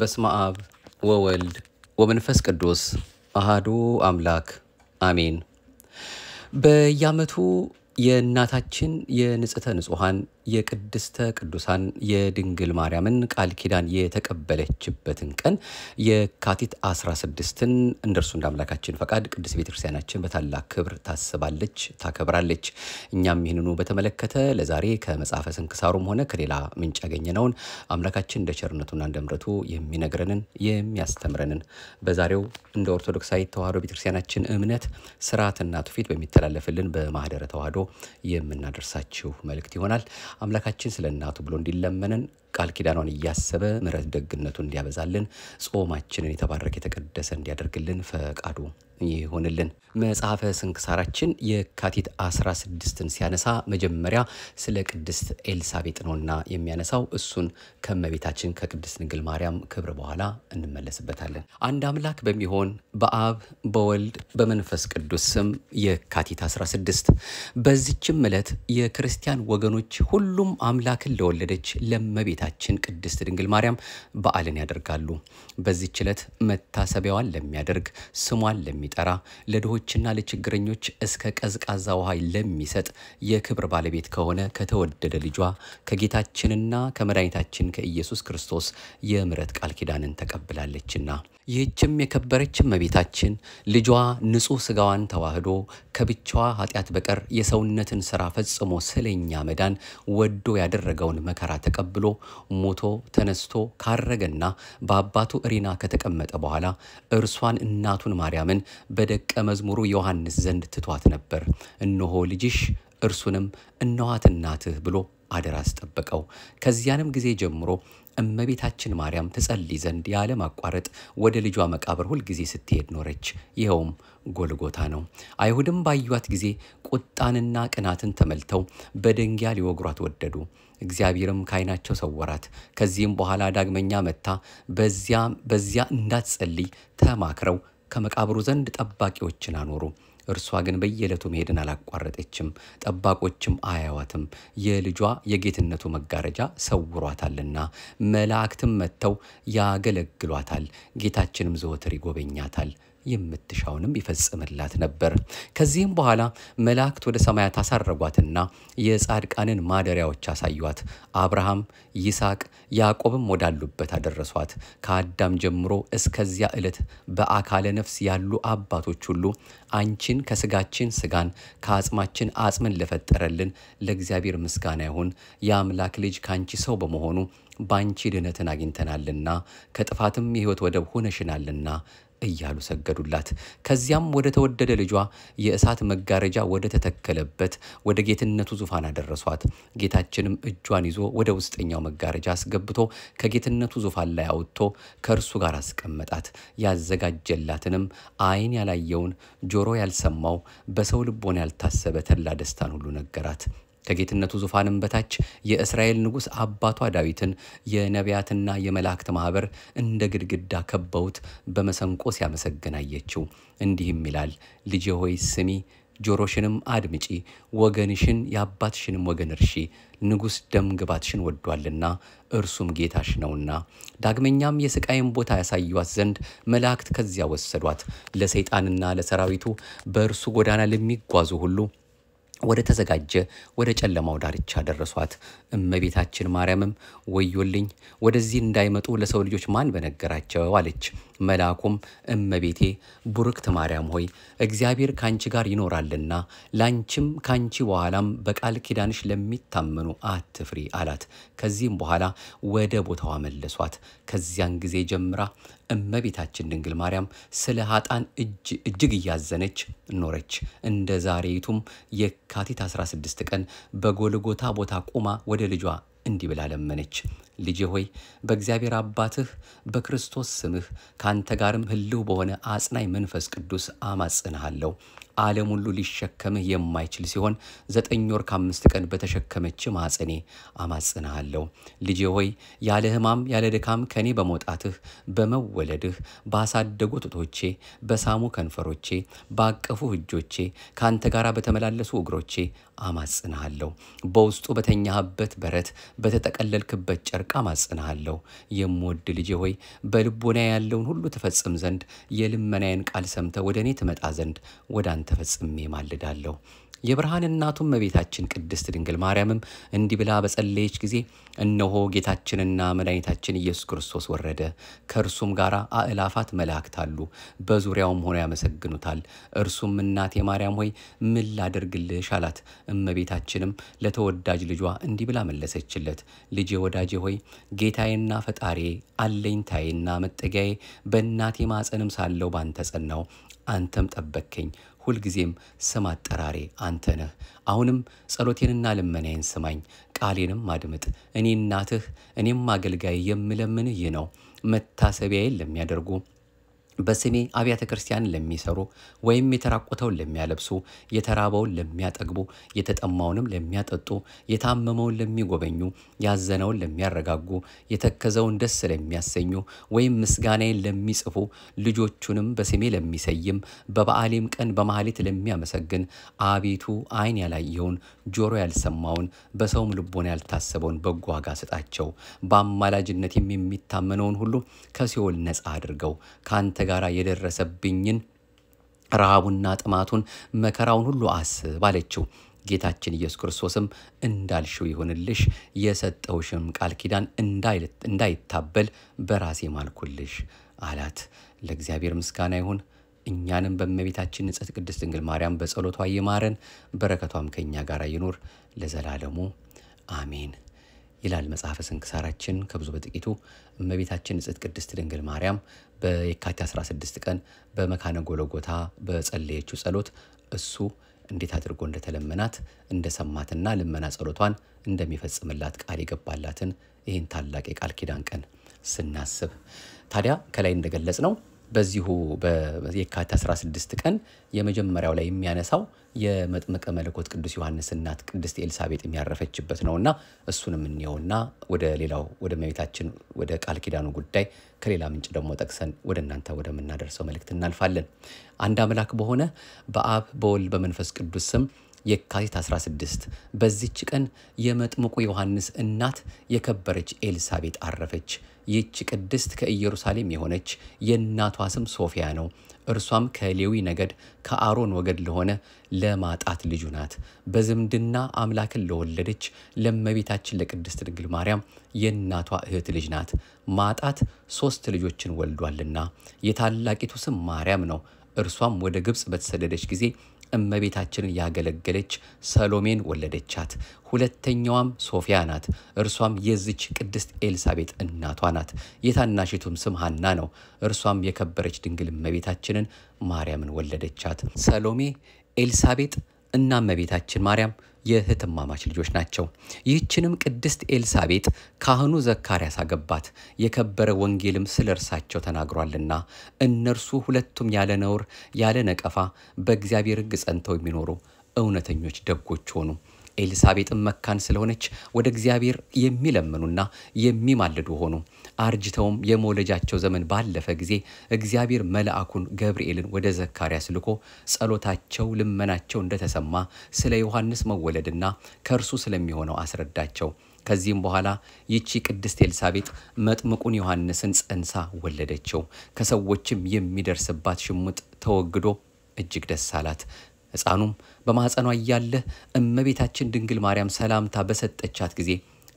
በስመ አብ ወወልድ ወመንፈስ ቅዱስ አሃዱ አምላክ አሜን። በየዓመቱ የእናታችን የንጽሕተ ንጹሐን የቅድስተ ቅዱሳን የድንግል ማርያምን ቃል ኪዳን የተቀበለችበትን ቀን የካቲት 16ን እንደርሱ እንደ አምላካችን ፈቃድ ቅድስት ቤተክርስቲያናችን በታላቅ ክብር ታስባለች፣ ታከብራለች። እኛም ይህንኑ በተመለከተ ለዛሬ ከመጽሐፈ ስንክሳሩም ሆነ ከሌላ ምንጭ ያገኘነውን አምላካችን እንደ ቸርነቱና እንደ ምረቱ የሚነግረንን የሚያስተምረንን በዛሬው እንደ ኦርቶዶክሳዊት ተዋህዶ ቤተክርስቲያናችን እምነት ስርዓትና ትውፊት በሚተላለፍልን በማህደረ ተዋህዶ የምናደርሳችሁ መልእክት ይሆናል። አምላካችን ስለ እናቱ ብሎ እንዲለመነን ቃል ኪዳኗን እያሰበ ምሕረት ደግነቱን እንዲያበዛልን ጾማችንን የተባረከ የተቀደሰ እንዲያደርግልን ፈቃዱ ይሆንልን። መጽሐፈ ስንክሳራችን የካቲት 16ን ሲያነሳ መጀመሪያ ስለ ቅድስት ኤልሳቤጥ ነውና የሚያነሳው እሱን ከመቤታችን ከቅድስት ድንግል ማርያም ክብር በኋላ እንመለስበታለን። አንድ አምላክ በሚሆን በአብ በወልድ በመንፈስ ቅዱስ ስም የካቲት 16 በዚችም ዕለት የክርስቲያን ወገኖች ሁሉም አምላክን ለወለደች ለመቤት እመቤታችን ቅድስት ድንግል ማርያም በዓልን ያደርጋሉ። በዚህ ችለት መታሰቢያዋን ለሚያደርግ ስሟን ለሚጠራ ለድሆችና ለችግረኞች እስከ ቀዝቃዛ ውሃ ለሚሰጥ የክብር ባለቤት ከሆነ ከተወደደ ልጇ ከጌታችንና ከመድኃኒታችን ከኢየሱስ ክርስቶስ የምሕረት ቃል ኪዳንን ተቀብላለችና ይህችም የከበረች እመቤታችን ልጇ ንጹሕ ስጋዋን ተዋህዶ ከብቻዋ ኃጢአት በቀር የሰውነትን ስራ ፈጽሞ ስለኛ መዳን ወዶ ያደረገውን መከራ ተቀብሎ ሞቶ ተነስቶ ካረገና በአባቱ እሪና ከተቀመጠ በኋላ እርሷን እናቱን ማርያምን በደቀ መዝሙሩ ዮሐንስ ዘንድ ትቷት ነበር። እነሆ ልጅሽ እርሱንም እነኋት እናትህ ብሎ አደራ አስጠበቀው። ከዚያንም ጊዜ ጀምሮ እመቤታችን ማርያም ትጸልይ ዘንድ ማቋረጥ ወደ ልጇ መቃብር ሁልጊዜ ስትሄድ ኖረች። ይኸውም ጎልጎታ ነው። አይሁድም ባዩት ጊዜ ቁጣንና ቅናትን ተመልተው በደንጊያ ሊወግሯት ወደዱ። እግዚአብሔርም ከዓይናቸው ሰወራት። ከዚህም በኋላ ዳግመኛ መታ በዚያ በዚያ እንዳትጸልይ ተማክረው ከመቃብሩ ዘንድ ጠባቂዎችን አኖሩ። እርሷ ግን በየዕለቱ መሄድን አላቋረጠችም። ጠባቆችም አያዋትም፣ የልጇ የጌትነቱ መጋረጃ ሰውሯታልና። መላእክትም መጥተው ያገለግሏታል፣ ጌታችንም ዘወትር ይጎበኛታል። የምትሻውንም ይፈጽምላት ነበር። ከዚህም በኋላ መላእክት ወደ ሰማያት አሳረጓትና የጻድቃንን ማደሪያዎች አሳዩት አብርሃም፣ ይስሐቅ፣ ያዕቆብም ወዳሉበት አደረሷት። ከአዳም ጀምሮ እስከዚያ ዕለት በአካለ ነፍስ ያሉ አባቶች ሁሉ አንቺን ከስጋችን ስጋን ከአጽማችን አጽምን ለፈጠረልን ለእግዚአብሔር ምስጋና ይሁን። የአምላክ ልጅ ከአንቺ ሰው በመሆኑ በአንቺ ድህነትን አግኝተናልና ከጥፋትም የሕይወት ወደብ ሆነሽናልና እያሉ ሰገዱላት። ከዚያም ወደ ተወደደ ልጇ የእሳት መጋረጃ ወደ ተተከለበት ወደ ጌትነቱ ዙፋን አደረሷት። ጌታችንም እጇን ይዞ ወደ ውስጠኛው መጋረጃ አስገብቶ ከጌትነቱ ዙፋን ላይ አውጥቶ ከእርሱ ጋር አስቀመጣት። ያዘጋጀላትንም ዓይን ያላየውን ጆሮ ያልሰማው በሰው ልቦና ያልታሰበ ተላ ደስታን ሁሉ ነገራት። ከጌትነቱ ዙፋንም በታች የእስራኤል ንጉሥ አባቷ ዳዊትን የነቢያትና የመላእክት ማኅበር እንደ ግድግዳ ከበውት በመሰንቆ ሲያመሰግናየችው እንዲህም ይላል፣ ልጄ ሆይ ስሚ፣ ጆሮሽንም አድምጪ፣ ወገንሽን የአባትሽንም ወገን እርሺ። ንጉሥ ደም ግባትሽን ወዷልና እርሱም ጌታሽ ነውና። ዳግመኛም የስቃይን ቦታ ያሳዩት ዘንድ መላእክት ከዚያ ወሰዷት። ለሰይጣንና ለሰራዊቱ በእርሱ ጎዳና ለሚጓዙ ሁሉ ወደ ተዘጋጀ ወደ ጨለማው ዳርቻ ደረሷት። እመቤታችን ማርያምም ወዮልኝ፣ ወደዚህ እንዳይመጡ ለሰው ልጆች ማን በነገራቸው አለች። መልአኩም እመቤቴ ቡርክት ማርያም ሆይ እግዚአብሔር ካንቺ ጋር ይኖራልና ላንቺም ካንቺ በኋላም በቃል ኪዳንሽ ለሚታመኑ አትፍሪ አላት። ከዚህም በኋላ ወደ ቦታዋ መለሷት። ከዚያን ጊዜ ጀምራ እመቤታችን ድንግል ማርያም ስለ ሀጣን እጅግ እያዘነች ኖረች። እንደ ዛሬይቱም የካቲት 16 ቀን በጎልጎታ ቦታ ቆማ ወደ ልጇ እንዲህ ብላ ለመነች። ልጄ ሆይ በእግዚአብሔር አባትህ በክርስቶስ ስምህ ከአንተ ጋርም ህልው በሆነ አጽናኝ መንፈስ ቅዱስ አማጽንሃለሁ። ዓለም ሁሉ ሊሸከምህ የማይችል ሲሆን ዘጠኝ ወር ከአምስት ቀን በተሸከመች ማጽኔ አማጽንሃለሁ። ልጄ ሆይ ያለ ህማም ያለ ድካም ከእኔ በመውጣትህ በመወለድህ ባሳደጉ ጡቶቼ፣ በሳሙ ከንፈሮቼ፣ ባቀፉ እጆቼ፣ ከአንተ ጋር በተመላለሱ እግሮቼ አማጽንሃለሁ። በውስጡ በተኛህበት በረት በተጠቀለልክበት ጨርቅ አማጽንሃለሁ። የምወድ ልጄ ሆይ በልቦና ያለውን ሁሉ ትፈጽም ዘንድ የልመናዬን ቃል ሰምተ ወደ እኔ ትመጣ ዘንድ ወደ አንተ ፈጽሜ ማልዳለሁ። የብርሃን እናቱም እመቤታችን ቅድስት ድንግል ማርያምም እንዲህ ብላ በጸለየች ጊዜ እነሆ ጌታችንና መድኃኒታችን ኢየሱስ ክርስቶስ ወረደ፣ ከእርሱም ጋር አእላፋት መላእክት አሉ፣ በዙሪያውም ሆነው ያመሰግኑታል። እርሱም እናቴ ማርያም ሆይ ምን ላደርግልሽ አላት። እመቤታችንም ለተወዳጅ ልጇ እንዲህ ብላ መለሰችለት፣ ልጄ ወዳጄ ሆይ ጌታዬና ፈጣሬ አለኝታዬና መጠጊያዬ በእናቴ ማጸንም ሳለው ባንተ ጸናው አንተም ጠበከኝ። ሁልጊዜም ስም አጠራሬ አንተ ነህ። አሁንም ጸሎቴንና ልመናዬን ስማኝ፣ ቃሌንም አድምጥ። እኔ እናትህ እኔም አገልጋይ የምለምንህ ይህ ነው። መታሰቢያዬን ለሚያደርጉ በስሜ አብያተ ክርስቲያን ለሚሰሩ ወይም የተራቆተውን ለሚያለብሱ፣ የተራበውን ለሚያጠግቡ፣ የተጠማውንም ለሚያጠጡ፣ የታመመውን ለሚጎበኙ፣ ያዘነውን ለሚያረጋጉ፣ የተከዘውን ደስ ለሚያሰኙ፣ ወይም ምስጋናዬን ለሚጽፉ፣ ልጆቹንም በስሜ ለሚሰይም፣ በበዓሌም ቀን በማህሌት ለሚያመሰግን፣ አቤቱ ዓይን ያላየውን ጆሮ ያልሰማውን በሰውም ልቦና ያልታሰበውን በጎ ዋጋ ስጣቸው። በአማላጅነት የሚታመነውን ሁሉ ከሲኦል ነፃ አድርገው ከአንተ ጋራ የደረሰብኝን ረሃቡና ጥማቱን መከራውን ሁሉ አስብ አለችው። ጌታችን ኢየሱስ ክርስቶስም እንዳልሽው ይሁንልሽ፣ የሰጠውሽም ቃል ኪዳን እንዳይታበል በራሴ ማልኩልሽ አላት። ለእግዚአብሔር ምስጋና ይሁን። እኛንም በእመቤታችን ንጽሕት ቅድስት ድንግል ማርያም በጸሎቷ ይማረን፣ በረከቷም ከእኛ ጋር ይኑር ለዘላለሙ አሜን ይላል መጽሐፈ ስንክሳራችን። ከብዙ በጥቂቱ እመቤታችን ንጽሕት ቅድስት ድንግል ማርያም በየካቲት 16 ቀን በመካነ ጎለጎታ በጸለየችው ጸሎት እሱ እንዴት አድርጎ እንደተለመናት እንደሰማትና ልመና ጸሎቷን እንደሚፈጽምላት ቃል የገባላትን ይህን ታላቅ የቃል ኪዳን ቀን ስናስብ ታዲያ ከላይ እንደገለጽ ነው በዚሁ የካቲት 16 ቀን የመጀመሪያው ላይ የሚያነሳው የመጥምቀ መለኮት ቅዱስ ዮሐንስ እናት ቅድስት ኤልሳቤጥ የሚያረፈችበት ነውና እሱንም እንየውና ወደ ሌላው ወደ መቤታችን ወደ ቃል ኪዳኑ ጉዳይ ከሌላ ምንጭ ደግሞ ጠቅሰን ወደ እናንተ ወደምናደርሰው መልእክት እናልፋለን። አንድ አምላክ በሆነ በአብ በወልድ በመንፈስ ቅዱስ ስም የካቲት 16 በዚች ቀን የመጥምቁ ዮሐንስ እናት የከበረች ኤልሳቤጥ አረፈች። ይህች ቅድስት ከኢየሩሳሌም የሆነች የእናቷ ስም ሶፊያ ነው። እርሷም ከሌዊ ነገድ ከአሮን ወገድ ለሆነ ለማጣት ልጁ ናት። በዝምድና አምላክን ለወለደች ለመቤታችን ለቅድስት ድንግል ማርያም የእናቷ እህት ልጅ ናት። ማጣት ሦስት ልጆችን ወልዷልና የታላቂቱ ስም ማርያም ነው። እርሷም ወደ ግብፅ በተሰደደች ጊዜ እመቤታችንን ያገለገለች ሰሎሜን ወለደቻት። ሁለተኛዋም ሶፊያ ናት። እርሷም የዚች ቅድስት ኤልሳቤጥ እናቷ ናት። የታናሽቱም ስም ሀና ነው። እርሷም የከበረች ድንግል እመቤታችንን ማርያምን ወለደቻት። ሰሎሜ፣ ኤልሳቤጥ እና እመቤታችን ማርያም የህትማማች ልጆች ናቸው። ይህችንም ቅድስት ኤልሳቤጥ ካህኑ ዘካርያስ አገባት፣ የከበረ ወንጌልም ስለ እርሳቸው ተናግሯልና እነርሱ ሁለቱም ያለ ነውር ያለ ነቀፋ በእግዚአብሔር ሕግ ጸንተው የሚኖሩ እውነተኞች ደጎች ሆኑ። ኤልሳቤጥም መካን ስለሆነች ወደ እግዚአብሔር የሚለምኑና የሚማልዱ ሆኑ። አርጅተውም የመውለጃቸው ዘመን ባለፈ ጊዜ እግዚአብሔር መልአኩን ገብርኤልን ወደ ዘካርያስ ልኮ ጸሎታቸው፣ ልመናቸው እንደተሰማ ስለ ዮሐንስ መወለድና ከእርሱ ስለሚሆነው አስረዳቸው። ከዚህም በኋላ ይቺ ቅድስት ኤልሳቤጥ መጥምቁን ዮሐንስን ጸንሳ ወለደችው። ከሰዎችም የሚደርስባት ሽሙጥ ተወግዶ እጅግ ደስ አላት። ሕፃኑም በማኅፀኗ እያለ እመቤታችን ድንግል ማርያም ሰላምታ በሰጠቻት ጊዜ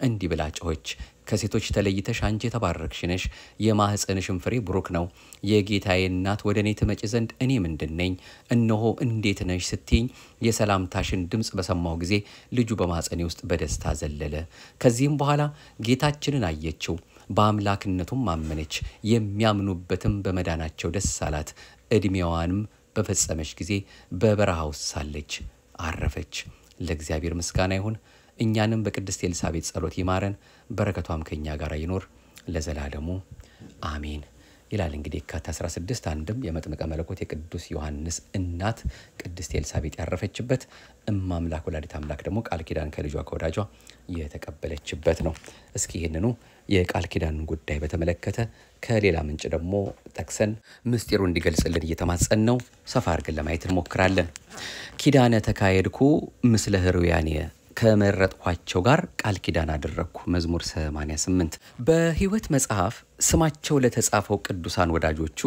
እንዲህ ብላ ጮኸች፣ ከሴቶች ተለይተሽ አንቺ የተባረክሽ ነሽ፣ የማህፀንሽን ፍሬ ብሩክ ነው። የጌታዬ እናት ወደ እኔ ትመጪ ዘንድ እኔ ምንድን ነኝ? እነሆ እንዴት ነሽ ስትኝ የሰላምታሽን ድምፅ በሰማው ጊዜ ልጁ በማኅፀኔ ውስጥ በደስታ ዘለለ። ከዚህም በኋላ ጌታችንን አየችው፣ በአምላክነቱም አመነች። የሚያምኑበትም በመዳናቸው ደስ አላት። ዕድሜዋንም በፈጸመች ጊዜ በበረሃ ውስጥ ሳለች አረፈች። ለእግዚአብሔር ምስጋና ይሁን። እኛንም በቅድስት ኤልሳቤት ጸሎት ይማረን፣ በረከቷም ከእኛ ጋር ይኖር ለዘላለሙ አሜን ይላል። እንግዲህ የካቲት 16 አንድም የመጥምቀ መለኮት የቅዱስ ዮሐንስ እናት ቅድስት ኤልሳቤጥ ያረፈችበት እማ አምላክ ወላዲት አምላክ ደግሞ ቃል ኪዳን ከልጇ ከወዳጇ የተቀበለችበት ነው። እስኪ ይህንኑ የቃል ኪዳን ጉዳይ በተመለከተ ከሌላ ምንጭ ደግሞ ጠቅሰን ምስጢሩ እንዲገልጽልን እየተማጸን ነው። ሰፋ አድርገን ለማየት እንሞክራለን። ኪዳነ ተካሄድኩ ምስለ ህሩያንየ ከመረጥኳቸው ጋር ቃል ኪዳን አደረግኩ። መዝሙር 88 በሕይወት መጽሐፍ ስማቸው ለተጻፈው ቅዱሳን ወዳጆቹ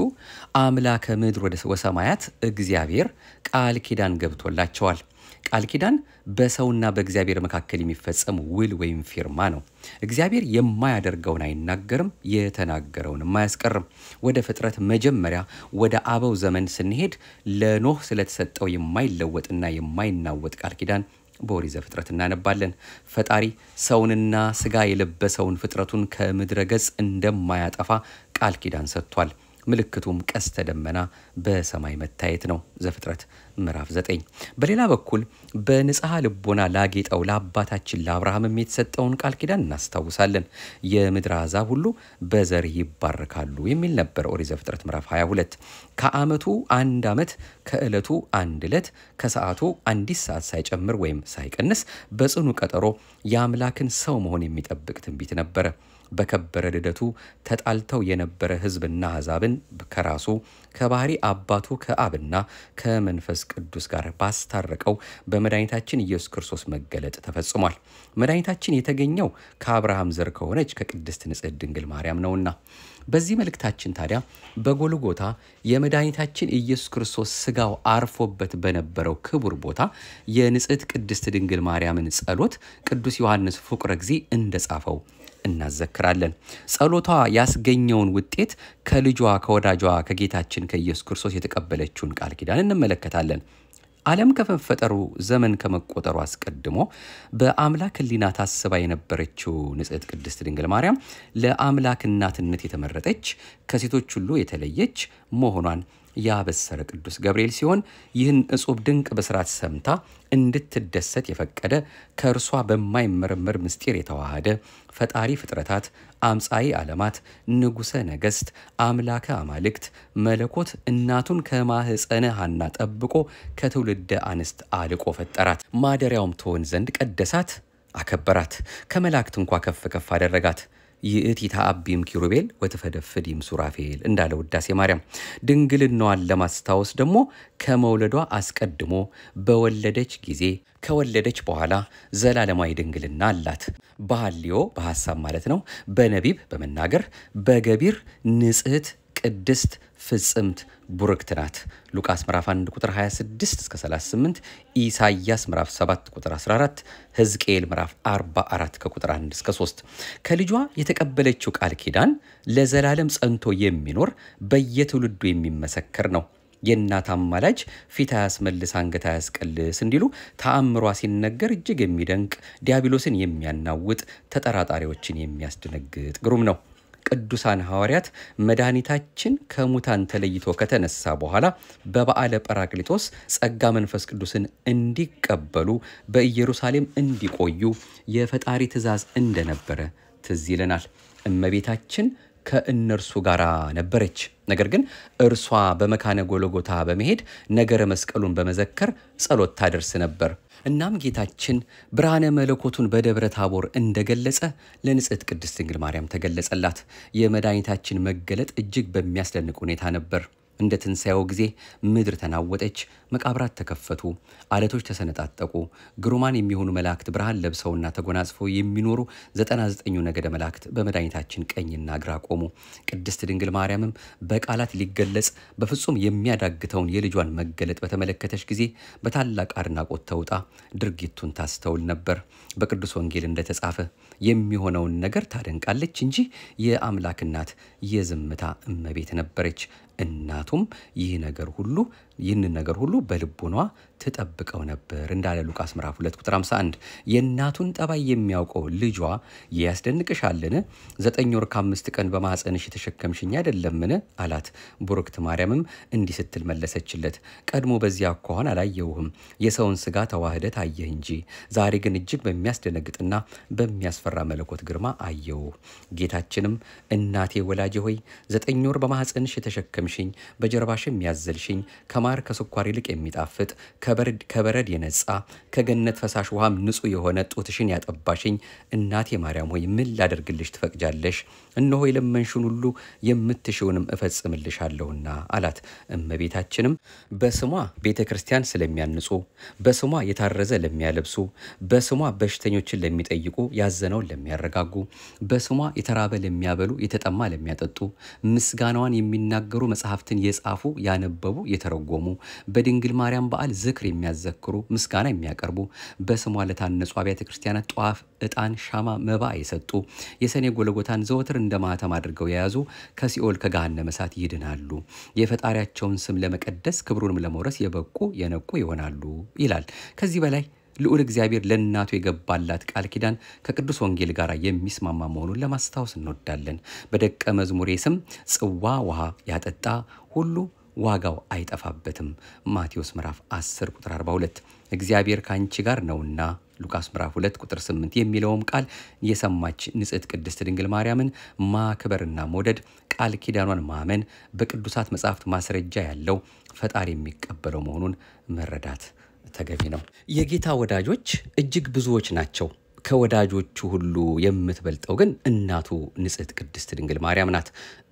አምላከ ምድር ወሰማያት እግዚአብሔር ቃል ኪዳን ገብቶላቸዋል። ቃል ኪዳን በሰውና በእግዚአብሔር መካከል የሚፈጸም ውል ወይም ፊርማ ነው። እግዚአብሔር የማያደርገውን አይናገርም፣ የተናገረውንም አያስቀርም። ወደ ፍጥረት መጀመሪያ ወደ አበው ዘመን ስንሄድ ለኖህ ስለተሰጠው የማይለወጥና የማይናወጥ ቃል ኪዳን በኦሪት ዘፍጥረት እናነባለን። ፈጣሪ ሰውንና ስጋ የለበሰውን ፍጥረቱን ከምድረ ገጽ እንደማያጠፋ ቃል ኪዳን ሰጥቷል። ምልክቱም ቀስተ ደመና በሰማይ መታየት ነው። ዘፍጥረት ምዕራፍ 9። በሌላ በኩል በንጽሐ ልቦና ላጌጠው ለአባታችን ለአብርሃምም የተሰጠውን ቃል ኪዳን እናስታውሳለን። የምድር አሕዛብ ሁሉ በዘር ይባረካሉ የሚል ነበር። ኦሪት ዘፍጥረት ምዕራፍ 22 ከዓመቱ አንድ ዓመት ከዕለቱ አንድ ዕለት ከሰዓቱ አንዲት ሰዓት ሳይጨምር ወይም ሳይቀንስ በጽኑ ቀጠሮ የአምላክን ሰው መሆን የሚጠብቅ ትንቢት ነበረ። በከበረ ልደቱ ተጣልተው የነበረ ህዝብና አሕዛብን ከራሱ ከባህሪ አባቱ ከአብና ከመንፈስ ቅዱስ ጋር ባስታረቀው በመድኃኒታችን ኢየሱስ ክርስቶስ መገለጥ ተፈጽሟል። መድኃኒታችን የተገኘው ከአብርሃም ዘር ከሆነች ከቅድስት ንጽሕት ድንግል ማርያም ነውና በዚህ መልእክታችን ታዲያ በጎልጎታ የመድኃኒታችን ኢየሱስ ክርስቶስ ስጋው አርፎበት በነበረው ክቡር ቦታ የንጽሕት ቅድስት ድንግል ማርያምን ጸሎት ቅዱስ ዮሐንስ ፍቁረ ጊዜ እንደጻፈው እናዘክራለን። ጸሎቷ ያስገኘውን ውጤት ከልጇ ከወዳጇ ከጌታችን ከኢየሱስ ክርስቶስ የተቀበለችውን ቃል ኪዳን እንመለከታለን። ዓለም ከመፈጠሩ ዘመን ከመቆጠሩ አስቀድሞ በአምላክ ሕሊና ታስባ የነበረችው ንጽሕት ቅድስት ድንግል ማርያም ለአምላክ እናትነት የተመረጠች ከሴቶች ሁሉ የተለየች መሆኗን ያበሰረ ቅዱስ ገብርኤል ሲሆን ይህን እጹብ ድንቅ ብስራት ሰምታ እንድትደሰት የፈቀደ ከእርሷ በማይመረመር ምስጢር የተዋሃደ ፈጣሪ ፍጥረታት፣ አምፃይ ዓለማት፣ ንጉሠ ነገሥት፣ አምላከ አማልክት፣ መለኮት እናቱን ከማህፀነ ሐና ጠብቆ ከትውልደ አንስት አልቆ ፈጠራት። ማደሪያውም ትሆን ዘንድ ቀደሳት፣ አከበራት፣ ከመላእክት እንኳ ከፍ ከፍ አደረጋት። ይእቲ ተአቢም ኪሩቤል ወተፈደፍዲም ሱራፌል እንዳለ ውዳሴ ማርያም ድንግልናዋን ለማስታወስ ደግሞ ከመውለዷ አስቀድሞ በወለደች ጊዜ ከወለደች በኋላ ዘላለማዊ ድንግልና አላት። በሐልዮ በሐሳብ ማለት ነው። በነቢብ በመናገር በገቢር ንጽህት ቅድስት ፍጽምት ቡርክት ናት። ሉቃስ ምዕራፍ 1 ቁጥር 26 እስከ 38፣ ኢሳይያስ ምዕራፍ 7 ቁጥር 14፣ ሕዝቅኤል ምዕራፍ 44 ከቁጥር 1 እስከ 3። ከልጇ የተቀበለችው ቃል ኪዳን ለዘላለም ጸንቶ የሚኖር በየትውልዱ የሚመሰከር ነው። የእናት አማላጅ ፊት አያስመልስ አንገት አያስቀልስ እንዲሉ ተአምሯ ሲነገር እጅግ የሚደንቅ ዲያብሎስን የሚያናውጥ ተጠራጣሪዎችን የሚያስደነግጥ ግሩም ነው። ቅዱሳን ሐዋርያት መድኃኒታችን ከሙታን ተለይቶ ከተነሳ በኋላ በበዓለ ጰራቅሊጦስ ጸጋ መንፈስ ቅዱስን እንዲቀበሉ በኢየሩሳሌም እንዲቆዩ የፈጣሪ ትእዛዝ እንደነበረ ትዝ ይለናል። እመቤታችን ከእነርሱ ጋር ነበረች። ነገር ግን እርሷ በመካነ ጎለጎታ በመሄድ ነገረ መስቀሉን በመዘከር ጸሎት ታደርስ ነበር። እናም ጌታችን ብርሃነ መለኮቱን በደብረ ታቦር እንደገለጸ ለንጽሕት ቅድስት ድንግል ማርያም ተገለጸላት። የመድኃኒታችን መገለጥ እጅግ በሚያስደንቅ ሁኔታ ነበር። እንደ ትንሣኤው ጊዜ ምድር ተናወጠች፣ መቃብራት ተከፈቱ፣ አለቶች ተሰነጣጠቁ። ግሩማን የሚሆኑ መላእክት ብርሃን ለብሰውና ተጎናጽፈው የሚኖሩ ዘጠና ዘጠኙ ነገደ መላእክት በመድኃኒታችን ቀኝና ግራ ቆሙ። ቅድስት ድንግል ማርያምም በቃላት ሊገለጽ በፍጹም የሚያዳግተውን የልጇን መገለጥ በተመለከተች ጊዜ በታላቅ አድናቆት ተውጣ ድርጊቱን ታስተውል ነበር። በቅዱስ ወንጌል እንደተጻፈ የሚሆነውን ነገር ታደንቃለች እንጂ የአምላክ እናት የዝምታ እመቤት ነበረች። እናቱም ይህ ነገር ሁሉ ይህንን ነገር ሁሉ በልቡኗ ትጠብቀው ነበር እንዳለ ሉቃስ ምዕራፍ 2 ቁጥር 51። የእናቱን ጠባይ የሚያውቀው ልጇ ያስደንቅሻልን? ዘጠኝ ወር ከአምስት ቀን በማኅፀንሽ የተሸከምሽኝ አይደለምን? አላት። ቡርክት ማርያምም እንዲህ ስትል መለሰችለት፣ ቀድሞ በዚያ አኳኋን አላየውህም፣ የሰውን ስጋ ተዋህደ ታየህ እንጂ፣ ዛሬ ግን እጅግ በሚያስደነግጥና በሚያስፈራ መለኮት ግርማ አየው። ጌታችንም እናቴ ወላጄ ሆይ ዘጠኝ ወር በማኅፀንሽ የተሸከምሽኝ በጀርባሽም ያዘልሽኝ ከማ ከማር ከስኳር ይልቅ የሚጣፍጥ ከበረድ የነጻ ከገነት ፈሳሽ ውሃም ንጹህ የሆነ ጡትሽን ያጠባሽኝ እናቴ ማርያም ሆይ ምን ላደርግልሽ ትፈቅጃለሽ? እነሆ የለመንሽን ሁሉ የምትሽውንም እፈጽምልሻለሁና አላት። እመቤታችንም በስሟ ቤተ ክርስቲያን ስለሚያንጹ፣ በስሟ የታረዘ ለሚያለብሱ፣ በስሟ በሽተኞችን ለሚጠይቁ፣ ያዘነውን ለሚያረጋጉ፣ በስሟ የተራበ ለሚያበሉ፣ የተጠማ ለሚያጠጡ ምስጋናዋን የሚናገሩ መጽሐፍትን የጻፉ ያነበቡ የተረጎ የሚደጎሙ፣ በድንግል ማርያም በዓል ዝክር የሚያዘክሩ፣ ምስጋና የሚያቀርቡ፣ በስሟ ለታነጹ አብያተ ክርስቲያናት ጧፍ፣ ዕጣን፣ ሻማ፣ መባ የሰጡ፣ የሰኔ ጎለጎታን ዘወትር እንደ ማህተም አድርገው የያዙ ከሲኦል ከገሃነመ እሳት ይድናሉ። የፈጣሪያቸውን ስም ለመቀደስ ክብሩንም ለመውረስ የበቁ የነቁ ይሆናሉ ይላል። ከዚህ በላይ ልዑል እግዚአብሔር ለእናቱ የገባላት ቃል ኪዳን ከቅዱስ ወንጌል ጋር የሚስማማ መሆኑን ለማስታወስ እንወዳለን። በደቀ መዝሙሬ ስም ጽዋ ውሃ ያጠጣ ሁሉ ዋጋው አይጠፋበትም። ማቴዎስ ምዕራፍ 10 ቁጥር 42 እግዚአብሔር ከአንቺ ጋር ነውና ሉቃስ ምዕራፍ 2 ቁጥር 8 የሚለውም ቃል የሰማች ንጽሕት ቅድስት ድንግል ማርያምን ማክበርና መውደድ፣ ቃል ኪዳኗን ማመን፣ በቅዱሳት መጻሕፍት ማስረጃ ያለው ፈጣሪ የሚቀበለው መሆኑን መረዳት ተገቢ ነው። የጌታ ወዳጆች እጅግ ብዙዎች ናቸው። ከወዳጆቹ ሁሉ የምትበልጠው ግን እናቱ ንጽሕት ቅድስት ድንግል ማርያም ናት።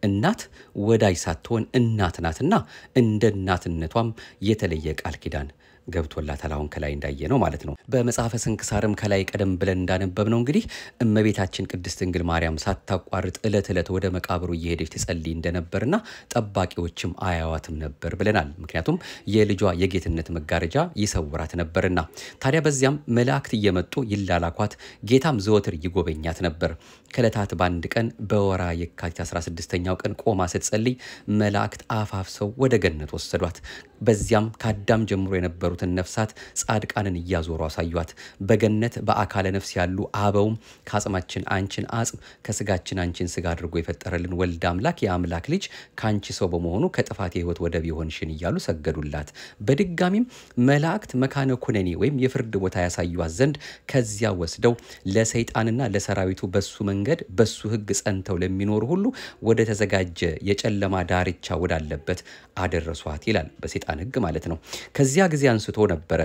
እናት ወዳጅ ሳትሆን እናት ናትና እንደ እናትነቷም የተለየ ቃል ኪዳን ገብቶላታል። አሁን ከላይ እንዳየ ነው ማለት ነው። በመጽሐፈ ስንክሳርም ከላይ ቀደም ብለን እንዳነበብ ነው እንግዲህ እመቤታችን ቅድስት ድንግል ማርያም ሳታቋርጥ እለት እለት ወደ መቃብሩ እየሄደች ትጸልይ እንደነበርና ጠባቂዎችም አያዋትም ነበር ብለናል። ምክንያቱም የልጇ የጌትነት መጋረጃ ይሰውራት ነበርና። ታዲያ በዚያም መላእክት እየመጡ ይላላኳት፣ ጌታም ዘወትር ይጎበኛት ነበር። ከእለታት በአንድ ቀን በወራ የካቲት 16ኛው ቀን ቆማ ስትጸልይ መላእክት አፋፍሰው ወደ ገነት ወሰዷት። በዚያም ከአዳም ጀምሮ የነበሩ የነበሩትን ነፍሳት ጻድቃንን እያዞሩ አሳዩት። በገነት በአካለ ነፍስ ያሉ አበውም ከአጽማችን አንቺን አጽም ከስጋችን አንቺን ስጋ አድርጎ የፈጠረልን ወልድ አምላክ የአምላክ ልጅ ከአንቺ ሰው በመሆኑ ከጥፋት የህይወት ወደብ የሆንሽን እያሉ ሰገዱላት። በድጋሚም መላእክት መካነ ኩነኔ ወይም የፍርድ ቦታ ያሳዩት ዘንድ ከዚያ ወስደው ለሰይጣንና ለሰራዊቱ በሱ መንገድ በሱ ህግ ጸንተው ለሚኖሩ ሁሉ ወደ ተዘጋጀ የጨለማ ዳርቻ ወዳለበት አደረሷት ይላል። በሴጣን ህግ ማለት ነው። ከዚያ ጊዜ አንስ አንስቶ ነበረ።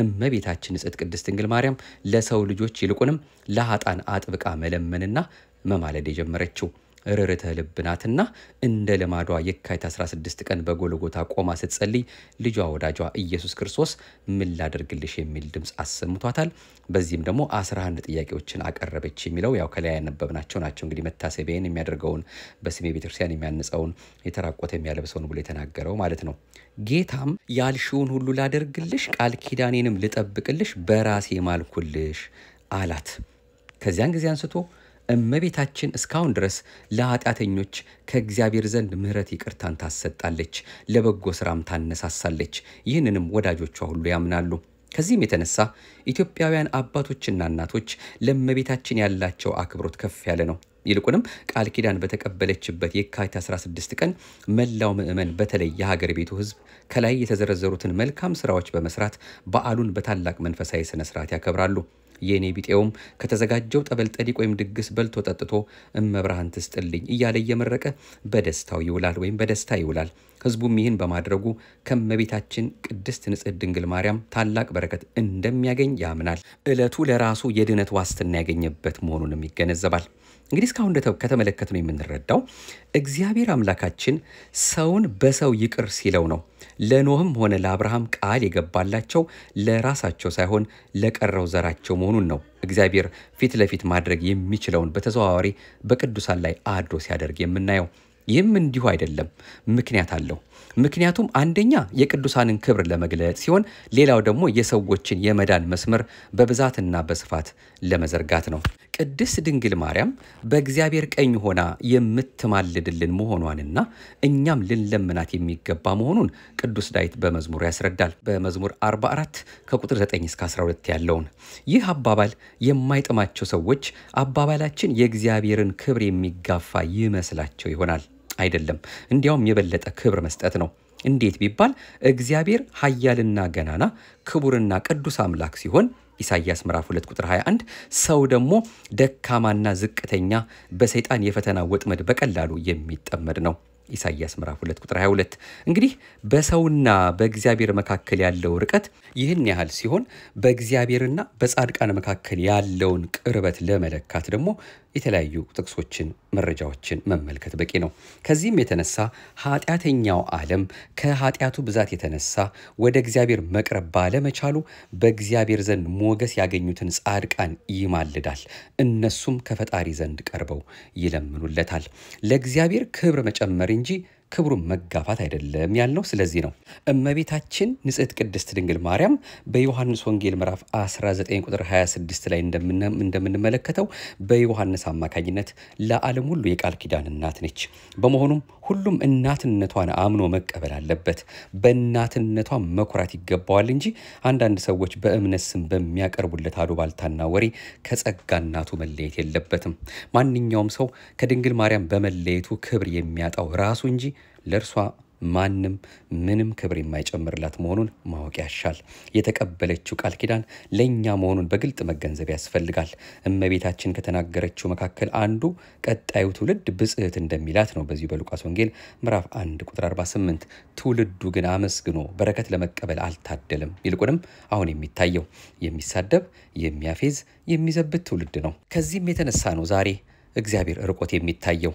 እመቤታችን ንጽሕት ቅድስት ድንግል ማርያም ለሰው ልጆች ይልቁንም ለሀጣን አጥብቃ መለመንና መማለድ የጀመረችው ርርተ ልብናትና እንደ ልማዷ የካቲት 16 ቀን በጎልጎታ ቆማ ስትጸልይ ልጇ ወዳጇ ኢየሱስ ክርስቶስ ምን ላደርግልሽ የሚል ድምፅ አሰምቷታል። በዚህም ደግሞ 11 ጥያቄዎችን አቀረበች የሚለው ያው ከላይ ያነበብናቸው ናቸው። እንግዲህ መታሰቢያን የሚያደርገውን በስሜ ቤተክርስቲያን የሚያንጸውን የተራቆተ የሚያለብሰውን ብሎ የተናገረው ማለት ነው። ጌታም ያልሽውን ሁሉ ላደርግልሽ፣ ቃል ኪዳኔንም ልጠብቅልሽ፣ በራሴ ማልኩልሽ አላት። ከዚያን ጊዜ አንስቶ እመቤታችን እስካሁን ድረስ ለኃጢአተኞች ከእግዚአብሔር ዘንድ ምሕረት ይቅርታን ታሰጣለች፣ ለበጎ ስራም ታነሳሳለች። ይህንንም ወዳጆቿ ሁሉ ያምናሉ። ከዚህም የተነሳ ኢትዮጵያውያን አባቶችና እናቶች ለእመቤታችን ያላቸው አክብሮት ከፍ ያለ ነው። ይልቁንም ቃል ኪዳን በተቀበለችበት የካቲት 16 ቀን መላው ምዕመን በተለይ የሀገር ቤቱ ሕዝብ ከላይ የተዘረዘሩትን መልካም ስራዎች በመስራት በዓሉን በታላቅ መንፈሳዊ ስነ ስርዓት ያከብራሉ። የእኔ ቢጤውም ከተዘጋጀው ጠበል ጠዲቅ ወይም ድግስ በልቶ ጠጥቶ እመብርሃን ትስጥልኝ እያለ እየመረቀ በደስታው ይውላል ወይም በደስታ ይውላል። ህዝቡም ይህን በማድረጉ ከመቤታችን ቅድስት ንጽህ ድንግል ማርያም ታላቅ በረከት እንደሚያገኝ ያምናል። እለቱ ለራሱ የድነት ዋስትና ያገኘበት መሆኑንም ይገነዘባል። እንግዲህ እስካሁን ነው የምንረዳው እግዚአብሔር አምላካችን ሰውን በሰው ይቅር ሲለው ነው። ለኖህም ሆነ ለአብርሃም ቃል የገባላቸው ለራሳቸው ሳይሆን ለቀረው ዘራቸው መሆኑን ነው። እግዚአብሔር ፊት ለፊት ማድረግ የሚችለውን በተዘዋዋሪ በቅዱሳን ላይ አድሮ ሲያደርግ የምናየው። ይህም እንዲሁ አይደለም፣ ምክንያት አለው። ምክንያቱም አንደኛ የቅዱሳንን ክብር ለመግለጽ ሲሆን፣ ሌላው ደግሞ የሰዎችን የመዳን መስመር በብዛትና በስፋት ለመዘርጋት ነው። ቅድስት ድንግል ማርያም በእግዚአብሔር ቀኝ ሆና የምትማልድልን መሆኗንና እኛም ልንለምናት የሚገባ መሆኑን ቅዱስ ዳዊት በመዝሙሩ ያስረዳል። በመዝሙር 44 ከቁጥር 9 እስከ 12 ያለውን ይህ አባባል የማይጥማቸው ሰዎች አባባላችን የእግዚአብሔርን ክብር የሚጋፋ ይመስላቸው ይሆናል። አይደለም፣ እንዲያውም የበለጠ ክብር መስጠት ነው። እንዴት ቢባል እግዚአብሔር ኃያልና ገናና ክቡርና ቅዱስ አምላክ ሲሆን ኢሳይያስ ምዕራፍ 2 ቁጥር 21 ሰው ደግሞ ደካማና ዝቅተኛ በሰይጣን የፈተና ወጥመድ በቀላሉ የሚጠመድ ነው። ኢሳይያስ ምዕራፍ 2 ቁጥር 22። እንግዲህ በሰውና በእግዚአብሔር መካከል ያለው ርቀት ይህን ያህል ሲሆን በእግዚአብሔርና በጻድቃን መካከል ያለውን ቅርበት ለመለካት ደግሞ የተለያዩ ጥቅሶችን፣ መረጃዎችን መመልከት በቂ ነው። ከዚህም የተነሳ ኃጢአተኛው ዓለም ከኃጢአቱ ብዛት የተነሳ ወደ እግዚአብሔር መቅረብ ባለመቻሉ በእግዚአብሔር ዘንድ ሞገስ ያገኙትን ጻድቃን ይማልዳል። እነሱም ከፈጣሪ ዘንድ ቀርበው ይለምኑለታል። ለእግዚአብሔር ክብር መጨመር cringy ክብሩን መጋፋት አይደለም ያልነው ስለዚህ ነው። እመቤታችን ንጽሕት ቅድስት ድንግል ማርያም በዮሐንስ ወንጌል ምዕራፍ 19 ቁጥር 26 ላይ እንደምንመለከተው በዮሐንስ አማካኝነት ለዓለም ሁሉ የቃል ኪዳን እናት ነች። በመሆኑም ሁሉም እናትነቷን አምኖ መቀበል አለበት። በእናትነቷ መኩራት ይገባዋል እንጂ አንዳንድ ሰዎች በእምነት ስም በሚያቀርቡለት አሉባልታና ወሬ ከጸጋ እናቱ መለየት የለበትም። ማንኛውም ሰው ከድንግል ማርያም በመለየቱ ክብር የሚያጣው ራሱ እንጂ ለእርሷ ማንም ምንም ክብር የማይጨምርላት መሆኑን ማወቅ ያሻል። የተቀበለችው ቃል ኪዳን ለእኛ መሆኑን በግልጥ መገንዘብ ያስፈልጋል። እመቤታችን ከተናገረችው መካከል አንዱ ቀጣዩ ትውልድ ብጽህት እንደሚላት ነው። በዚሁ በሉቃስ ወንጌል ምዕራፍ 1 ቁጥር 48 ትውልዱ ግን አመስግኖ በረከት ለመቀበል አልታደለም። ይልቁንም አሁን የሚታየው የሚሳደብ፣ የሚያፌዝ፣ የሚዘብት ትውልድ ነው። ከዚህም የተነሳ ነው ዛሬ እግዚአብሔር ርቆት የሚታየው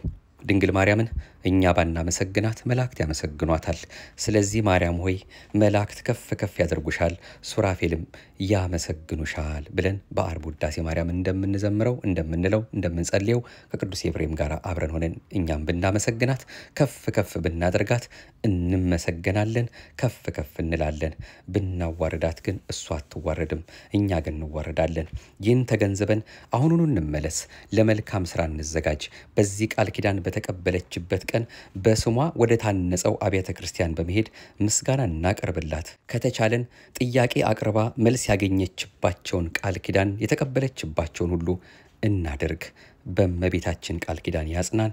ድንግል ማርያምን እኛ ባናመሰግናት መላእክት ያመሰግኗታል። ስለዚህ ማርያም ሆይ መላእክት ከፍ ከፍ ያደርጉሻል፣ ሱራፌልም ያመሰግኑሻል ብለን በአርብ ውዳሴ ማርያም እንደምንዘምረው፣ እንደምንለው፣ እንደምንጸልየው ከቅዱስ ኤፍሬም ጋር አብረን ሆነን እኛም ብናመሰግናት ከፍ ከፍ ብናደርጋት እንመሰገናለን፣ ከፍ ከፍ እንላለን። ብናዋርዳት ግን እሷ አትዋረድም፣ እኛ ግን እንዋረዳለን። ይህን ተገንዝበን አሁኑኑ እንመለስ፣ ለመልካም ስራ እንዘጋጅ። በዚህ ቃል ኪዳን በተቀበለችበት ቀን በስሟ ወደ ታነጸው አብያተ ክርስቲያን በመሄድ ምስጋና እናቀርብላት። ከተቻለን ጥያቄ አቅርባ መልስ ያገኘችባቸውን ቃል ኪዳን የተቀበለችባቸውን ሁሉ እናደርግ። በእመቤታችን ቃል ኪዳን ያጽናን፣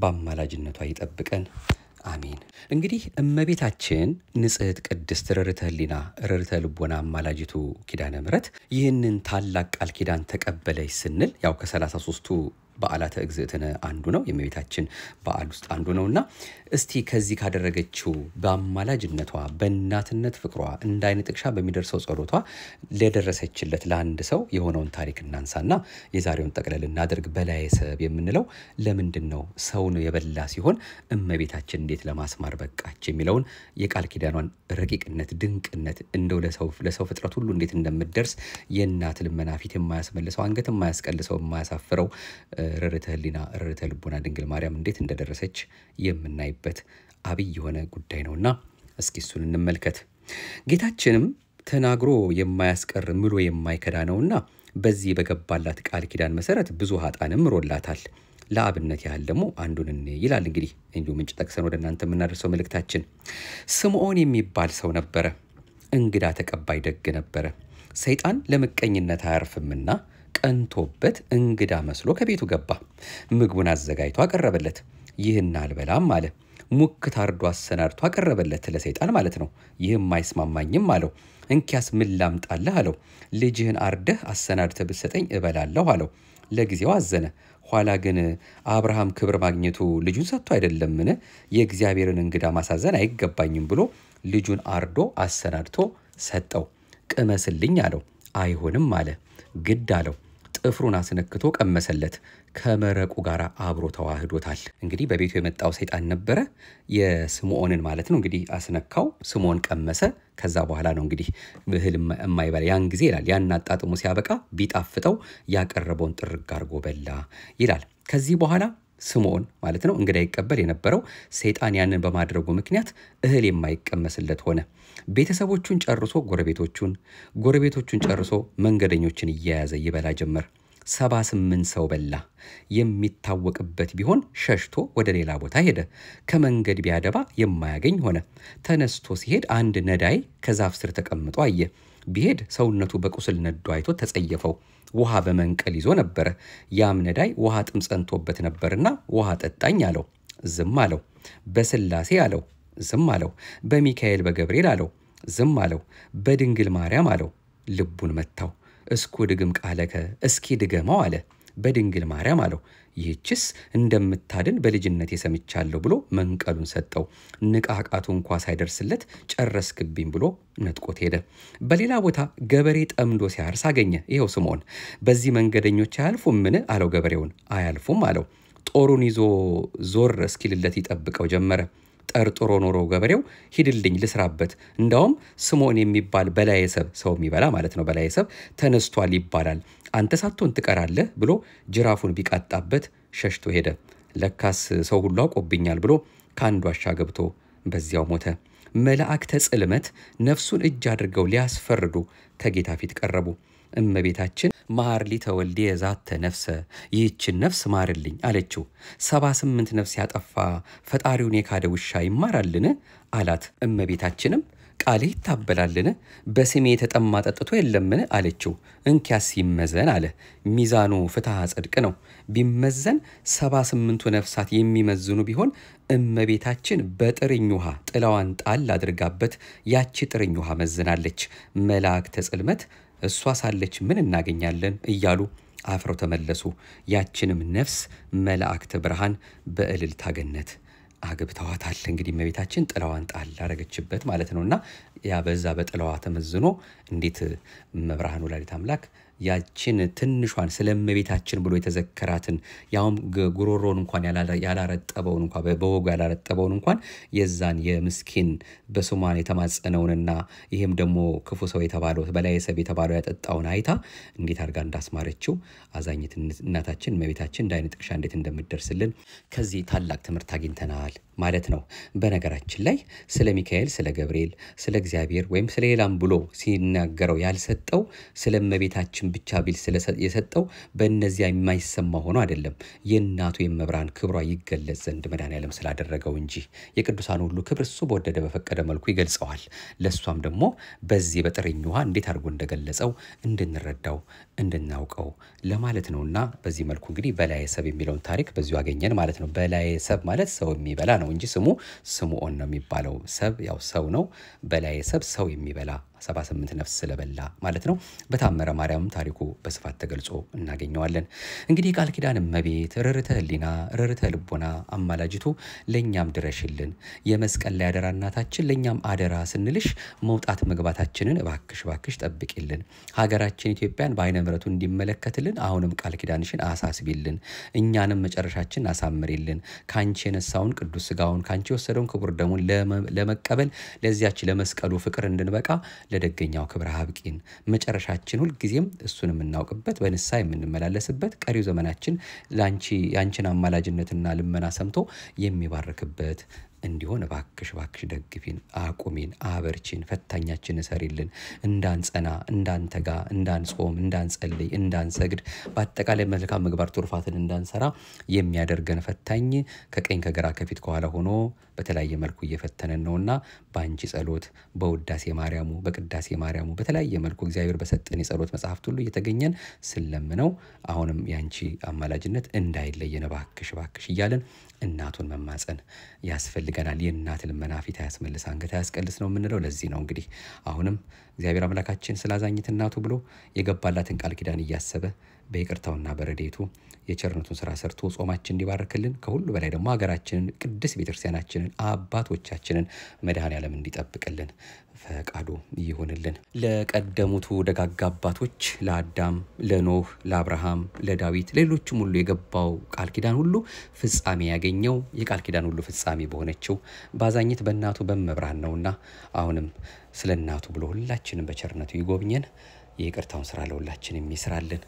በአማላጅነቷ ይጠብቀን። አሜን። እንግዲህ እመቤታችን ንጽሕት ቅድስት ርርተ ሕሊና ርርተ ልቦና አማላጅቱ ኪዳነ ምሕረት ይህንን ታላቅ ቃል ኪዳን ተቀበለች ስንል ያው ከ 3 ቱ በዓላተ እግዝእትነ አንዱ ነው፣ የእመቤታችን በዓል ውስጥ አንዱ ነው እና እስቲ ከዚህ ካደረገችው በአማላጅነቷ በእናትነት ፍቅሯ እንደ አይነ ጥቅሻ በሚደርሰው ጸሎቷ ለደረሰችለት ለአንድ ሰው የሆነውን ታሪክ እናንሳና የዛሬውን ጠቅለል እናደርግ። በላዬ ሰብ የምንለው ለምንድን ነው? ሰውን የበላ ሲሆን እመቤታችን እንዴት ለማስማር በቃች የሚለውን የቃል ኪዳኗን ረቂቅነት፣ ድንቅነት እንደው ለሰው ፍጥረት ሁሉ እንዴት እንደምትደርስ የእናት ልመና ፊት የማያስመልሰው አንገት የማያስቀልሰው የማያሳፍረው ርርተ ህሊና ርርተ ልቦና ድንግል ማርያም እንዴት እንደደረሰች የምናይበት አብይ የሆነ ጉዳይ ነውና እስኪ እሱን እንመልከት። ጌታችንም ተናግሮ የማያስቀር ምሎ የማይከዳ ነውና በዚህ በገባላት ቃል ኪዳን መሰረት ብዙ ሀጣንም ምሮላታል። ለአብነት ያህል ደግሞ አንዱን ይላል እንግዲህ እንዲሁ ምንጭ ጠቅሰን ወደ እናንተ የምናደርሰው መልእክታችን። ስምዖን የሚባል ሰው ነበረ፣ እንግዳ ተቀባይ ደግ ነበረ። ሰይጣን ለምቀኝነት አያርፍምና ቀንቶበት እንግዳ መስሎ ከቤቱ ገባ። ምግቡን አዘጋጅቶ አቀረበለት። ይህን አልበላም አለ። ሙክት አርዶ አሰናድቶ አቀረበለት፣ ለሰይጣን ማለት ነው። ይህም አይስማማኝም አለው። እንኪያስ ምን ላምጣልህ አለው። ልጅህን አርደህ አሰናድተ ብሰጠኝ እበላለሁ አለው። ለጊዜው አዘነ። ኋላ ግን አብርሃም ክብር ማግኘቱ ልጁን ሰጥቶ አይደለምን? የእግዚአብሔርን እንግዳ ማሳዘን አይገባኝም ብሎ ልጁን አርዶ አሰናድቶ ሰጠው። ቅመስልኝ አለው። አይሆንም አለ። ግድ አለው። ጥፍሩን አስነክቶ ቀመሰለት፣ ከመረቁ ጋር አብሮ ተዋህዶታል። እንግዲህ በቤቱ የመጣው ሰይጣን ነበረ፣ የስምዖንን ማለት ነው። እንግዲህ አስነካው፣ ስምዖን ቀመሰ። ከዛ በኋላ ነው እንግዲህ እህል የማይበላ ያን ጊዜ ይላል፣ ያን አጣጥሙ ሲያበቃ ቢጣፍጠው ያቀረበውን ጥርግ በላ ይላል። ከዚህ በኋላ ስምዖን ማለት ነው እንግዳ ይቀበል የነበረው ሰይጣን ያንን በማድረጉ ምክንያት እህል የማይቀመስለት ሆነ። ቤተሰቦቹን ጨርሶ ጎረቤቶቹን፣ ጎረቤቶቹን ጨርሶ መንገደኞችን እየያዘ ይበላ ጀመር። ሰባ ስምንት ሰው በላ። የሚታወቅበት ቢሆን ሸሽቶ ወደ ሌላ ቦታ ሄደ። ከመንገድ ቢያደባ የማያገኝ ሆነ። ተነስቶ ሲሄድ አንድ ነዳይ ከዛፍ ስር ተቀምጦ አየ። ቢሄድ ሰውነቱ በቁስል ነዶ አይቶ ተጸየፈው። ውሃ በመንቀል ይዞ ነበረ። ያም ነዳይ ውሃ ጥም ጸንቶበት ነበርና ውሃ ጠጣኝ አለው። ዝም አለው። በስላሴ አለው። ዝም አለው። በሚካኤል በገብርኤል አለው። ዝም አለው። በድንግል ማርያም አለው። ልቡን መታው። እስኩ ድግም ቃለከ እስኪ ድገመው አለ። በድንግል ማርያም አለው። ይህችስ እንደምታድን በልጅነት የሰምቻለሁ ብሎ መንቀሉን ሰጠው። ንቃቃቱ እንኳ ሳይደርስለት ጨረስክብኝ ብሎ ነጥቆት ሄደ። በሌላ ቦታ ገበሬ ጠምዶ ሲያርስ አገኘ። ይኸው ስምዖን በዚህ መንገደኞች አያልፉም ምን አለው ገበሬውን። አያልፉም አለው። ጦሩን ይዞ ዞር እስኪልለት ይጠብቀው ጀመረ። ጠርጥሮ ኖሮ ገበሬው ሂድልኝ ልስራበት፣ እንዳውም ስምዖን የሚባል ሰብ ሰው የሚበላ ማለት ነው ሰብ ተነስቷል ይባላል፣ አንተ ሳትሆን ትቀራለህ ብሎ ጅራፉን ቢቃጣበት ሸሽቶ ሄደ። ለካስ ሰው ሁሉ አውቆብኛል ብሎ ከአንድ ዋሻ ገብቶ በዚያው ሞተ። መላእክተ ጽልመት ነፍሱን እጅ አድርገው ሊያስፈርዱ ከጌታ ፊት ቀረቡ። እመቤታችን መሐርሊ ተወልዴ የዛተ ነፍሰ ይህችን ነፍስ ማርልኝ አለችው። ሰባ ስምንት ነፍስ ያጠፋ ፈጣሪውን የካደ ውሻ ይማራልን አላት። እመቤታችንም ቃልህ ይታበላልን? በስሜ የተጠማ ጠጥቶ የለምን አለችው። እንኪያስ ይመዘን አለ። ሚዛኑ ፍትሐ ጽድቅ ነው። ቢመዘን ሰባ ስምንቱ ነፍሳት የሚመዝኑ ቢሆን እመቤታችን በጥርኝ ውሃ ጥላዋን ጣል አድርጋበት ያቺ ጥርኝ ውሃ መዝናለች። መላእክተ ጽልመት እሷ ሳለች ምን እናገኛለን እያሉ አፍረው ተመለሱ። ያችንም ነፍስ መላእክት ብርሃን በእልልታ ገነት አግብተዋታል። እንግዲህ እመቤታችን ጥላዋን ጣል አረገችበት ማለት ነው እና ያ በዛ በጥላዋ ተመዝኖ እንዴት መብርሃን ወላዲት አምላክ ያችን ትንሿን ስለ እመቤታችን ብሎ የተዘከራትን ያውም ጉሮሮን እንኳን ያላረጠበውን እንኳ በወጉ ያላረጠበውን እንኳን የዛን የምስኪን በስሟን የተማጸነውንና ይህም ደግሞ ክፉ ሰው የተባለው በላይ ሰብ የተባለው ያጠጣውን አይታ እንዴት አድርጋ እንዳስማረችው አዛኝት እናታችን እመቤታችን እንደ አይነት ጥቅሻ እንዴት እንደምደርስልን ከዚህ ታላቅ ትምህርት አግኝተናል። ማለት ነው። በነገራችን ላይ ስለ ሚካኤል፣ ስለ ገብርኤል፣ ስለ እግዚአብሔር ወይም ስለ ሌላም ብሎ ሲናገረው ያልሰጠው ስለ እመቤታችን ብቻ ቢል የሰጠው በእነዚያ የማይሰማ ሆኖ አይደለም፣ የእናቱ የመብራን ክብሯ ይገለጽ ዘንድ መድኃኔዓለም ስላደረገው እንጂ የቅዱሳን ሁሉ ክብር እሱ በወደደ በፈቀደ መልኩ ይገልጸዋል። ለእሷም ደግሞ በዚህ በጥርኝ ውሃ እንዴት አድርጎ እንደገለጸው እንድንረዳው እንድናውቀው ለማለት ነውና በዚህ መልኩ እንግዲህ በላየ ሰብ የሚለውን ታሪክ በዚሁ አገኘን ማለት ነው። በላየ ሰብ ማለት ሰው የሚበላ ነው። ነው እንጂ ስሙ ስምዖን ነው የሚባለው። ሰብ ያው ሰው ነው። በላይ ሰብ ሰው የሚበላ 78 ነፍስ ስለበላ ማለት ነው። በታምረ ማርያም ታሪኩ በስፋት ተገልጾ እናገኘዋለን። እንግዲህ ቃል ኪዳን እመቤት፣ ርርተ ህሊና፣ ርርተ ልቦና አማላጅቱ ለእኛም ድረሽልን። የመስቀል ላይ አደራ እናታችን፣ ለእኛም አደራ ስንልሽ መውጣት መግባታችንን እባክሽ እባክሽ ጠብቂልን። ሀገራችን ኢትዮጵያን በአይነ ምረቱ እንዲመለከትልን አሁንም ቃል ኪዳንሽን አሳስቢልን። እኛንም መጨረሻችን አሳምሪልን። ከአንቺ የነሳውን ቅዱስ ስጋውን ከአንቺ የወሰደውን ክቡር ደሙን ለመቀበል ለዚያች ለመስቀሉ ፍቅር እንድንበቃ ለደገኛው ክብረ ሀብቂን መጨረሻችን ሁልጊዜም እሱን የምናውቅበት በንሳ የምንመላለስበት ቀሪው ዘመናችን ለአንቺ የአንቺን አማላጅነትና ልመና ሰምቶ የሚባርክበት እንዲሆን እባክሽ እባክሽ ደግፊን፣ አቁሚን፣ አበርቺን፣ ፈታኛችን እሰሪልን፣ እንዳንጸና፣ እንዳንተጋ፣ እንዳንጾም፣ እንዳንጸልይ፣ እንዳንሰግድ በአጠቃላይ መልካም ምግባር ቱርፋትን እንዳንሰራ የሚያደርገን ፈታኝ ከቀኝ ከግራ ከፊት ከኋላ ሆኖ በተለያየ መልኩ እየፈተነን ነውና በአንቺ ጸሎት፣ በውዳሴ ማርያሙ፣ በቅዳሴ ማርያሙ በተለያየ መልኩ እግዚአብሔር በሰጠን የጸሎት መጽሐፍት ሁሉ እየተገኘን ስለምነው አሁንም የአንቺ አማላጅነት እንዳይለየን እባክሽ እባክሽ እያለን እናቱን መማፀን ያስፈልጋል። ያስፈልገናል። የእናት ልመና ፊት አያስመልስ አንገት አያስቀልስ ነው የምንለው ለዚህ ነው። እንግዲህ አሁንም እግዚአብሔር አምላካችን ስላዛኝት እናቱ ብሎ የገባላትን ቃል ኪዳን እያሰበ በይቅርታውና በረዴቱ የቸርነቱን ስራ ሰርቶ ጾማችን እንዲባርክልን ከሁሉ በላይ ደግሞ ሀገራችንን ቅድስ ቤተክርስቲያናችንን አባቶቻችንን መድኃኔ ዓለም እንዲጠብቅልን ፈቃዱ ይሁንልን። ለቀደሙቱ ደጋጋ አባቶች ለአዳም፣ ለኖህ፣ ለአብርሃም፣ ለዳዊት፣ ለሌሎችም ሁሉ የገባው ቃል ኪዳን ሁሉ ፍጻሜ ያገኘው የቃል ኪዳን ሁሉ ፍጻሜ በሆነችው ባዛኝት በእናቱ በመብርሃን ነውና አሁንም ስለ እናቱ ብሎ ሁላችንም በቸርነቱ ይጎብኘን። የይቅርታውን ስራ ለሁላችን የሚስራልን።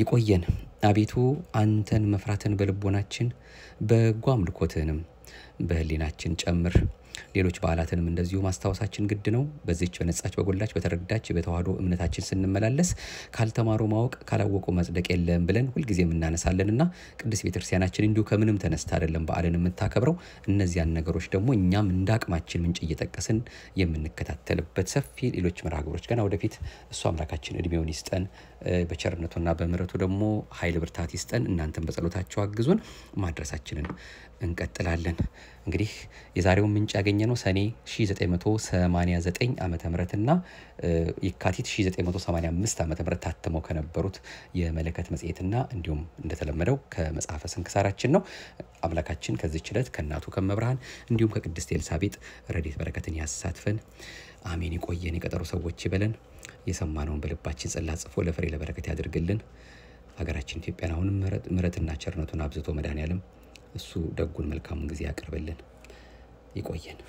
ይቆየን። አቤቱ አንተን መፍራትን በልቦናችን በጎ አምልኮትህንም በህሊናችን ጨምር። ሌሎች በዓላትንም እንደዚሁ ማስታወሳችን ግድ ነው። በዚች በነጻች በጎላች በተረዳች በተዋህዶ እምነታችን ስንመላለስ ካልተማሩ ማወቅ ካላወቁ መጽደቅ የለም ብለን ሁልጊዜም እናነሳለን እና ቅዱስ ቤተክርስቲያናችን እንዲሁ ከምንም ተነስታ አይደለም በዓልን የምታከብረው። እነዚያን ነገሮች ደግሞ እኛም እንደ አቅማችን ምንጭ እየጠቀስን የምንከታተልበት ሰፊ ሌሎች መርሃግብሮች ገና ወደፊት እሱ አምላካችን እድሜውን ይስጠን። በቸርነቱና በምረቱ ደግሞ ኃይል ብርታት ይስጠን። እናንተን በጸሎታቸው አግዙን። ማድረሳችንን እንቀጥላለን። እንግዲህ የዛሬውን ምንጭ ያገኘነው ሰኔ 1989 ዓ ምና የካቲት 1985 ዓ ም ታትመው ከነበሩት የመለከት መጽሔትና እንዲሁም እንደተለመደው ከመጽሐፈ ስንክሳራችን ነው። አምላካችን ከዚች ዕለት ከእናቱ ከመብርሃን እንዲሁም ከቅድስት ኤልሳቤጥ ረዴት በረከትን ያሳትፈን። አሜን። ይቆየን። የቀጠሩ ሰዎች ይበለን። የሰማነውን በልባችን ጸላ ጽፎ ለፍሬ ለበረከት ያድርግልን። ሀገራችን ኢትዮጵያን አሁንም ምሕረትና ቸርነቱን አብዝቶ መድኃኔ ያለም እሱ ደጉን መልካሙን ጊዜ ያቅርብልን። ይቆየን።